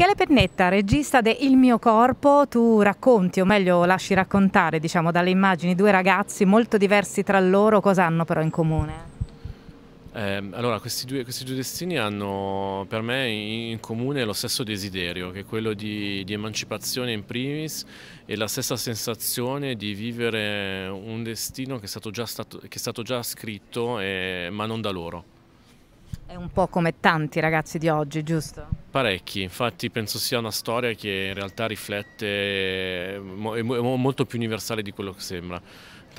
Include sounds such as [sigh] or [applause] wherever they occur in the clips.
Michele Pennetta, regista de Il mio corpo, tu racconti, o meglio lasci raccontare, diciamo, dalle immagini due ragazzi molto diversi tra loro, cosa hanno però in comune? Eh, allora, questi due, questi due, destini hanno per me in, in, comune lo stesso desiderio, che è quello di, di, emancipazione in primis e la stessa sensazione di vivere un destino che è stato già, stato, è stato già scritto, e, eh, ma non da loro. È un po' come tanti ragazzi di oggi, giusto? parecchi, infatti penso sia una storia che in realtà riflette, è molto più universale di quello che sembra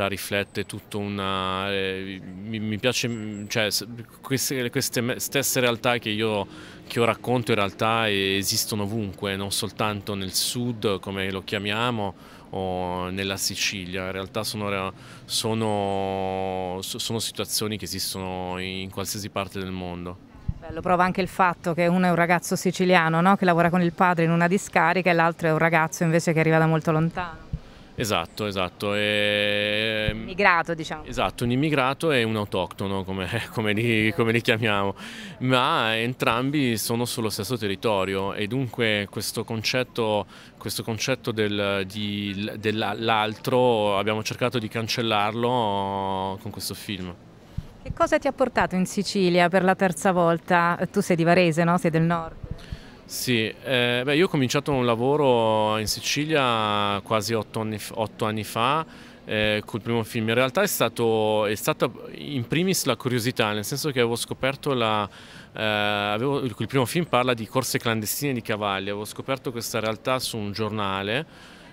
riflette tutto una... Eh, mi, piace, cioè queste, queste, stesse realtà che io, che io racconto in realtà esistono ovunque, non soltanto nel sud come lo chiamiamo o nella Sicilia, in realtà sono, sono, sono situazioni che esistono in qualsiasi parte del mondo. Lo prova anche il fatto che uno è un ragazzo siciliano no? che lavora con il padre in una discarica e l'altro è un ragazzo invece che arriva da molto lontano. Esatto, esatto. E... Immigrato, diciamo. Esatto, un immigrato e un autoctono, come, [laughs] come, li, come, li, chiamiamo. Ma entrambi sono sullo stesso territorio e dunque questo concetto, questo concetto del, dell'altro abbiamo cercato di cancellarlo con questo film. Che cosa ti ha portato in Sicilia per la terza volta? Tu sei di Varese, no? Sei del nord. Sì, eh, beh, io ho cominciato un lavoro in Sicilia quasi otto anni, otto anni fa eh, col primo film. In realtà è, stato, è, stata in primis la curiosità, nel senso che avevo scoperto la... Eh, avevo, il primo film parla di corse clandestine di cavalli, avevo scoperto questa realtà su un giornale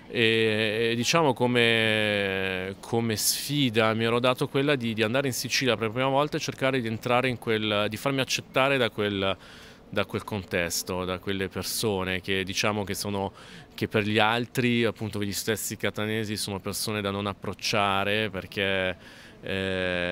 e, diciamo come, come, sfida mi ero dato quella di, di, andare in Sicilia per la prima volta e cercare di entrare in quel, di farmi accettare da quel, da quel contesto, da quelle persone che diciamo che sono che per gli altri, appunto gli stessi catanesi, sono persone da non approcciare perché eh,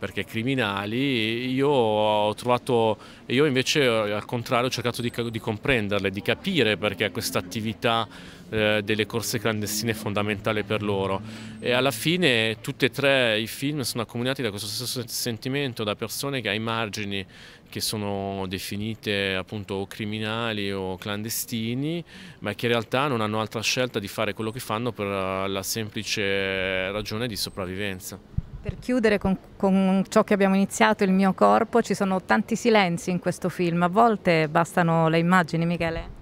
perché criminali, io ho trovato, io invece eh, al contrario ho cercato di, di comprenderle, di capire perché questa attività eh, delle corse clandestine è fondamentale per loro e alla fine tutti e tre i film sono accomunati da questo stesso sentimento, da persone che ai margini che sono definite appunto criminali o clandestini, ma che in realtà non hanno altra scelta di fare quello che fanno per eh, la semplice ragione di sopravvivenza. Per chiudere con, con, ciò che abbiamo iniziato, il mio corpo, ci sono tanti silenzi in questo film, a volte bastano le immagini, Michele?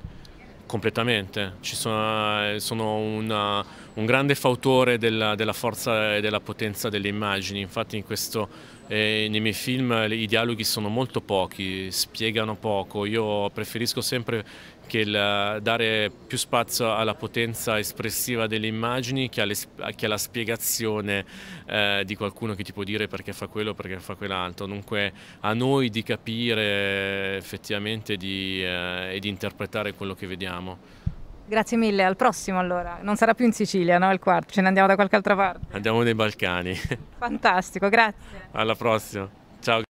Completamente, sono, eh, sono una, un grande fautore della, della, forza e della potenza delle immagini, infatti in questo, eh, nei miei film i dialoghi sono molto pochi, spiegano poco, io preferisco sempre che il eh, dare più spazio alla potenza espressiva delle immagini che, alle, che alla spiegazione eh, di qualcuno che ti può dire perché fa quello, perché fa quell'altro. Dunque a noi di capire effettivamente di, eh, e di interpretare quello che vediamo. Grazie mille, al prossimo allora. Non sarà più in Sicilia, no? Il quarto, ce ne andiamo da qualche altra parte. Andiamo nei Balcani. Fantastico, grazie. Alla prossima.